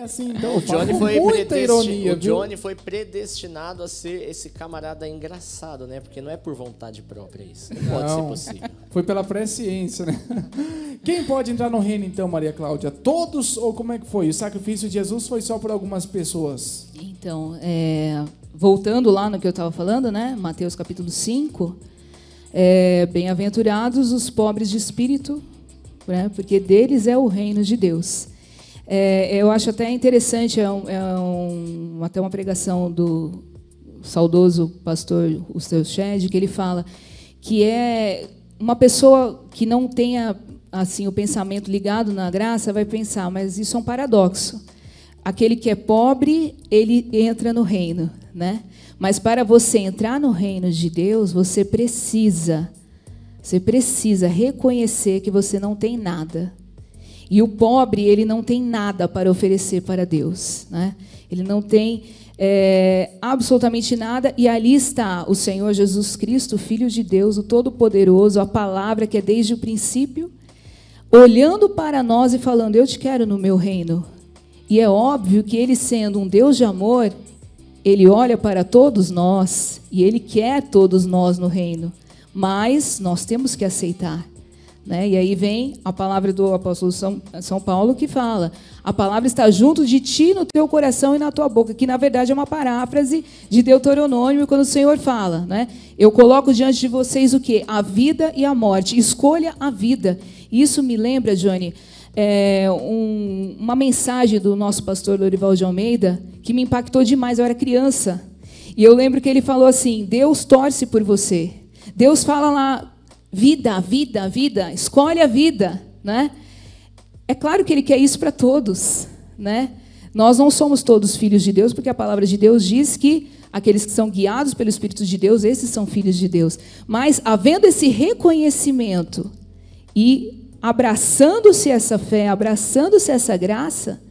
É assim, é, então, o Johnny foi muita ironia. O Johnny foi predestinado a ser esse camarada engraçado, né? Porque não é por vontade própria isso. Não, não pode ser possível. Foi pela presciência, né? Quem pode entrar no reino, então, Maria Cláudia? Todos ou como é que foi? O sacrifício de Jesus foi só por algumas pessoas? Então, é, voltando lá no que eu estava falando, né? Mateus capítulo 5. É, Bem-aventurados os pobres de espírito, né? porque deles é o reino de Deus. É, eu acho até interessante, é, um, é um, até uma pregação do saudoso pastor Ustav Shed, que ele fala que é uma pessoa que não tenha assim o pensamento ligado na graça vai pensar, mas isso é um paradoxo. Aquele que é pobre, ele entra no reino, né? Mas para você entrar no reino de Deus, você precisa você precisa reconhecer que você não tem nada. E o pobre, ele não tem nada para oferecer para Deus. Né? Ele não tem é, absolutamente nada, e ali está o Senhor Jesus Cristo, Filho de Deus, o Todo-Poderoso, a palavra que é desde o princípio, olhando para nós e falando: Eu te quero no meu reino. E é óbvio que ele, sendo um Deus de amor, ele olha para todos nós e ele quer todos nós no reino, mas nós temos que aceitar. Né? E aí vem a palavra do apóstolo São, São Paulo que fala: a palavra está junto de ti no teu coração e na tua boca, que na verdade é uma paráfrase de Deuteronômio, quando o Senhor fala: né? Eu coloco diante de vocês o que? A vida e a morte. Escolha a vida. Isso me lembra, Johnny, é, um, uma mensagem do nosso pastor Lorival de Almeida que me impactou demais. Eu era criança. E eu lembro que ele falou assim: Deus torce por você. Deus fala lá Vida, vida, vida. Escolhe a vida, né? É claro que ele quer isso para todos, né? Nós não somos todos filhos de Deus, porque a palavra de Deus diz que aqueles que são guiados pelo Espírito de Deus, esses são filhos de Deus. Mas havendo esse reconhecimento e abraçando-se essa fé, abraçando-se essa graça,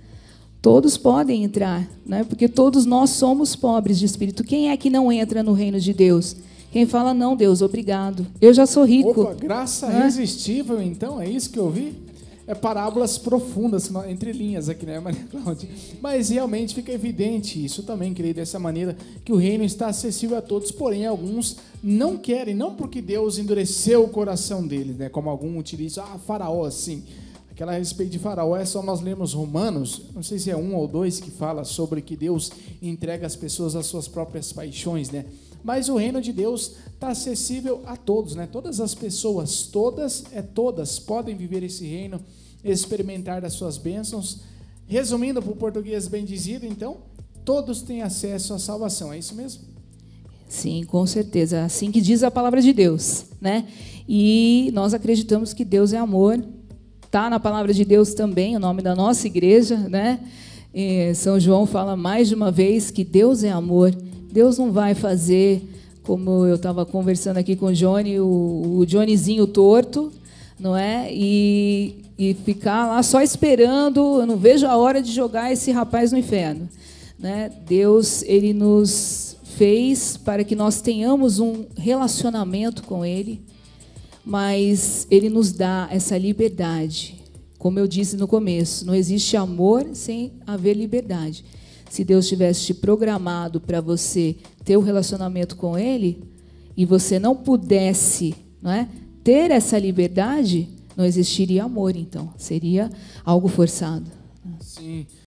todos podem entrar, né? porque todos nós somos pobres de espírito. Quem é que não entra no reino de Deus? Quem fala, não, Deus, obrigado. Eu já sou rico. Opa, graça né? irresistível, então, é isso que eu vi? É parábolas profundas, entre linhas aqui, né, Maria Cláudia? Mas realmente fica evidente isso também, creio dessa maneira, que o reino está acessível a todos, porém alguns não querem, não porque Deus endureceu o coração deles, né? Como algum utiliza, ah, faraó, assim aquela respeito de Faraó, é só nós lemos Romanos, não sei se é um ou dois que fala sobre que Deus entrega as pessoas às suas próprias paixões, né? mas o reino de Deus está acessível a todos, né? Todas as pessoas, todas é todas, podem viver esse reino, experimentar as suas bênçãos. Resumindo para o português bendizido, então, todos têm acesso à salvação, é isso mesmo? Sim, com certeza. Assim que diz a palavra de Deus, né? E nós acreditamos que Deus é amor. Está na palavra de Deus também, o nome da nossa igreja, né? São João fala mais de uma vez que Deus é amor Deus não vai fazer, como eu estava conversando aqui com o Johnny, o, o Johnnyzinho torto, não é? E, e ficar lá só esperando, eu não vejo a hora de jogar esse rapaz no inferno. Né? Deus, ele nos fez para que nós tenhamos um relacionamento com ele, mas ele nos dá essa liberdade. Como eu disse no começo, não existe amor sem haver liberdade se Deus tivesse te programado para você ter o um relacionamento com Ele e você não pudesse não é, ter essa liberdade, não existiria amor, então. Seria algo forçado. Sim.